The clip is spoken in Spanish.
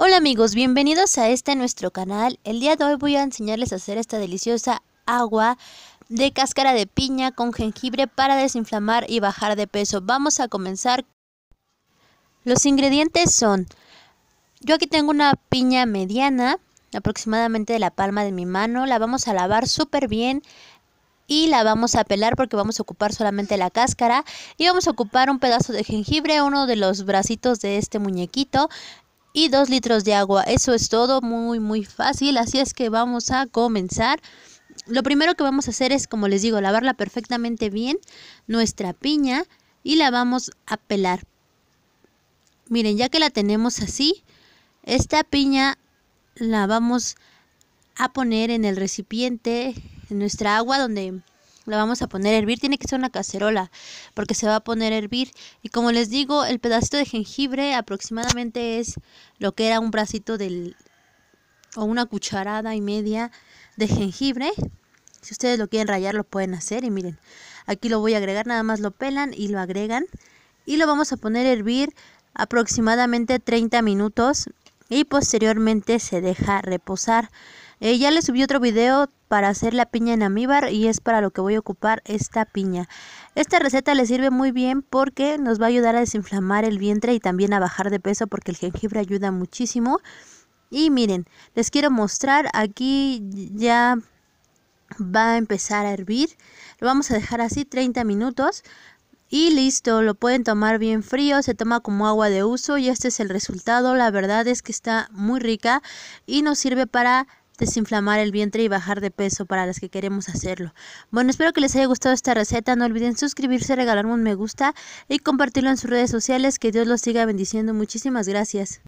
Hola amigos, bienvenidos a este nuestro canal. El día de hoy voy a enseñarles a hacer esta deliciosa agua de cáscara de piña con jengibre para desinflamar y bajar de peso. Vamos a comenzar. Los ingredientes son, yo aquí tengo una piña mediana, aproximadamente de la palma de mi mano, la vamos a lavar súper bien, y la vamos a pelar porque vamos a ocupar solamente la cáscara y vamos a ocupar un pedazo de jengibre, uno de los bracitos de este muñequito y 2 litros de agua. Eso es todo, muy muy fácil, así es que vamos a comenzar. Lo primero que vamos a hacer es, como les digo, lavarla perfectamente bien, nuestra piña, y la vamos a pelar. Miren, ya que la tenemos así, esta piña la vamos a poner en el recipiente, en nuestra agua donde la vamos a poner a hervir, tiene que ser una cacerola porque se va a poner a hervir y como les digo el pedacito de jengibre aproximadamente es lo que era un bracito del o una cucharada y media de jengibre si ustedes lo quieren rayar lo pueden hacer y miren aquí lo voy a agregar nada más lo pelan y lo agregan y lo vamos a poner a hervir aproximadamente 30 minutos y posteriormente se deja reposar eh, ya les subí otro video para hacer la piña en amíbar y es para lo que voy a ocupar esta piña. Esta receta le sirve muy bien porque nos va a ayudar a desinflamar el vientre y también a bajar de peso porque el jengibre ayuda muchísimo. Y miren, les quiero mostrar aquí ya va a empezar a hervir. Lo vamos a dejar así 30 minutos y listo, lo pueden tomar bien frío, se toma como agua de uso y este es el resultado. La verdad es que está muy rica y nos sirve para desinflamar el vientre y bajar de peso para las que queremos hacerlo. Bueno, espero que les haya gustado esta receta. No olviden suscribirse, regalarme un me gusta y compartirlo en sus redes sociales. Que Dios los siga bendiciendo. Muchísimas gracias.